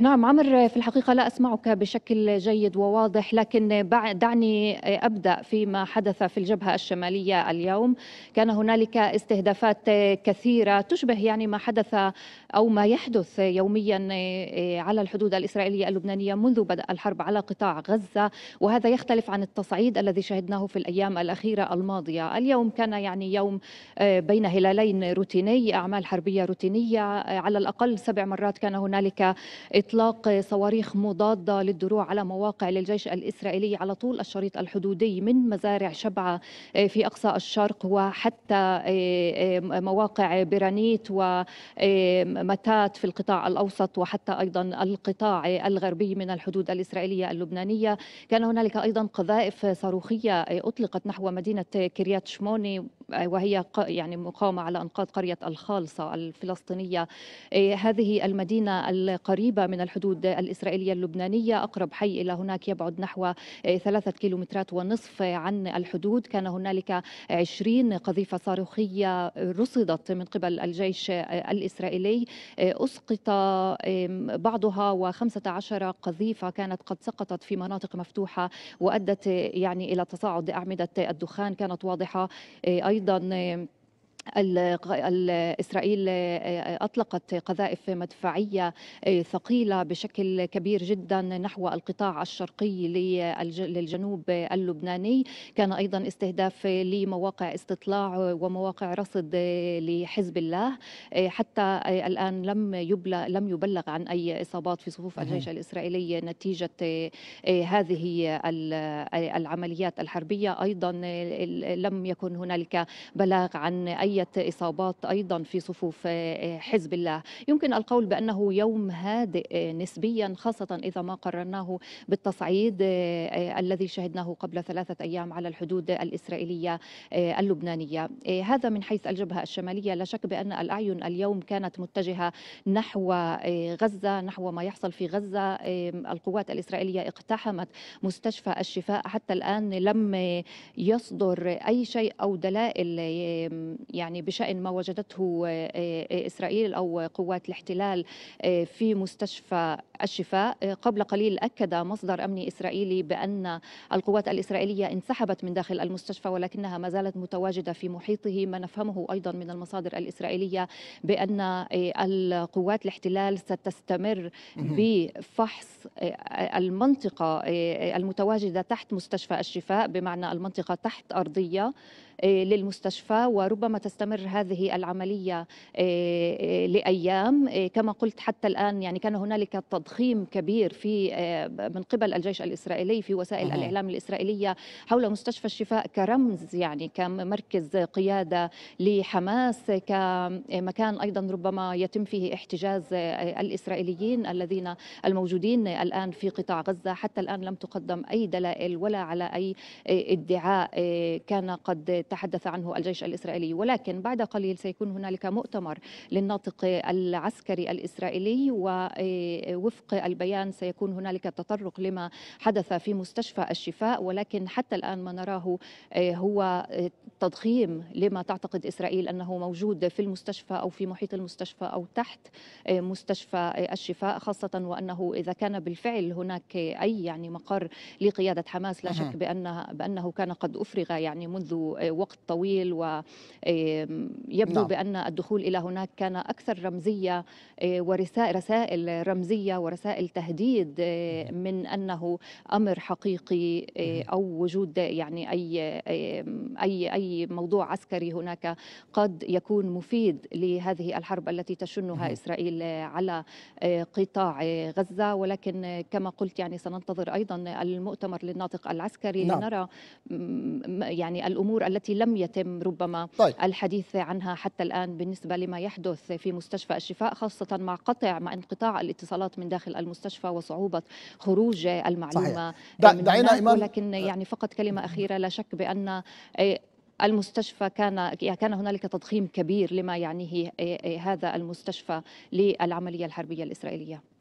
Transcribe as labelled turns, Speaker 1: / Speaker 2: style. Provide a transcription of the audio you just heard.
Speaker 1: نعم عمر في الحقيقة لا أسمعك بشكل جيد وواضح لكن دعني أبدأ فيما حدث في الجبهة الشمالية اليوم كان هنالك استهدافات كثيرة تشبه يعني ما حدث أو ما يحدث يوميا آه، على الحدود الإسرائيلية اللبنانية منذ بدأ الحرب على قطاع غزة وهذا يختلف عن التصعيد الذي شهدناه في الأيام الأخيرة الماضية اليوم كان يعني يوم آه، بين هلالين روتيني أعمال حربية روتينية آه، على الأقل سبع مرات كان هنالك إطلاق صواريخ مضادة للدروع على مواقع للجيش الإسرائيلي على طول الشريط الحدودي من مزارع شبعة آه، في أقصى الشرق وحتى آه، آه، مواقع برانيت ومتات في القطاع الأوسط وحتى أيضا القطاع الغربي من الحدود الإسرائيلية اللبنانية كان هنالك أيضا قذائف صاروخية أطلقت نحو مدينة كريات شموني وهي يعني مقامة على أنقاض قرية الخالصة الفلسطينية إيه، هذه المدينة القريبة من الحدود الإسرائيلية اللبنانية أقرب حي إلى هناك يبعد نحو إيه، ثلاثة كيلومترات ونصف عن الحدود كان هنالك عشرين قذيفة صاروخية رصدت من قبل الجيش الإسرائيلي إيه، أسقط بعضها وخمسة عشر قذيفة كانت قد سقطت في مناطق مفتوحة وأدت يعني إلى تصاعد أعمدة الدخان كانت واضحة أيضا майдани إسرائيل آه، آه، أطلقت قذائف مدفعية آه، ثقيلة بشكل كبير جدا نحو القطاع الشرقي للجنوب اللبناني كان أيضا استهداف لمواقع استطلاع ومواقع رصد لحزب الله حتى الآن لم يبلغ لم يبلغ عن أي إصابات في صفوف الجيش الإسرائيلي نتيجة هذه العمليات الحربية أيضا لم يكن هنالك بلاغ عن أي عملية إصابات أيضا في صفوف آه، آه، حزب الله يمكن القول بأنه يوم هادئ آه، نسبيا خاصة إذا ما قررناه بالتصعيد الذي شهدناه قبل ثلاثة أيام على الحدود الإسرائيلية اللبنانية هذا من حيث الجبهة الشمالية لا شك بأن الأعين اليوم كانت متجهة نحو غزة نحو ما يحصل في غزة القوات الإسرائيلية اقتحمت مستشفى الشفاء حتى الآن لم يصدر أي شيء أو دلائل يعني يعني بشأن ما وجدته آه، آه، إسرائيل أو قوات الاحتلال آه، في مستشفى الشفاء قبل قليل أكد مصدر أمني إسرائيلي بأن القوات الإسرائيلية انسحبت من داخل المستشفى ولكنها ما زالت متواجدة في محيطه ما نفهمه أيضا من المصادر الإسرائيلية بأن القوات الاحتلال ستستمر بفحص المنطقة المتواجدة تحت مستشفى الشفاء بمعنى المنطقة تحت أرضية للمستشفى وربما تس تستمر هذه العملية آه، آه، لأيام آه، كما قلت حتى الآن يعني كان هنالك تضخيم كبير في من قبل الجيش الإسرائيلي في وسائل أه. الإعلام الإسرائيلية حول مستشفى الشفاء كرمز يعني كمركز قيادة لحماس كمكان أيضا ربما يتم فيه احتجاز الإسرائيليين الذين الموجودين الآن في قطاع غزة حتى الآن لم تقدم أي دلائل ولا على أي ادعاء كان قد تحدث عنه الجيش الإسرائيلي ولكن ولكن بعد قليل سيكون هنالك مؤتمر للناطق العسكري الإسرائيلي ووفق آه، البيان سيكون هنالك تطرق لما حدث في مستشفى الشفاء ولكن حتى الآن ما نراه آه، هو آه، تضخيم لما تعتقد إسرائيل أنه موجود في المستشفى أو في محيط المستشفى أو تحت مستشفى الشفاء خاصة وأنه إذا كان بالفعل هناك أي يعني مقر لقيادة حماس لا شك بأنه, بأنه كان قد أفرغ يعني منذ وقت طويل و يبدو نعم. بأن الدخول إلى هناك كان أكثر رمزية آه، ورسائل رسائل رمزية ورسائل تهديد آه، من أنه أمر حقيقي آه، أو وجود يعني أي أي أي موضوع عسكري هناك قد يكون مفيد لهذه الحرب التي تشنها إسرائيل على قطاع غزة ولكن كما قلت يعني سننتظر أيضا المؤتمر للناطق العسكري نعم. لنرى يعني الأمور التي لم يتم ربما طيب. الحديث الحديث عنها حتى الآن بالنسبة لما يحدث في مستشفى الشفاء خاصة مع قطع مع انقطاع الاتصالات من داخل المستشفى وصعوبة خروج المعلومة صحيح. دعينا إيمان ولكن يعني فقط كلمة أخيرة لا شك بأن إيه، المستشفى كان يعني كان هنالك تضخيم كبير لما يعنيه إيه، إيه، هذا المستشفى للعمليه الحربيه الاسرائيليه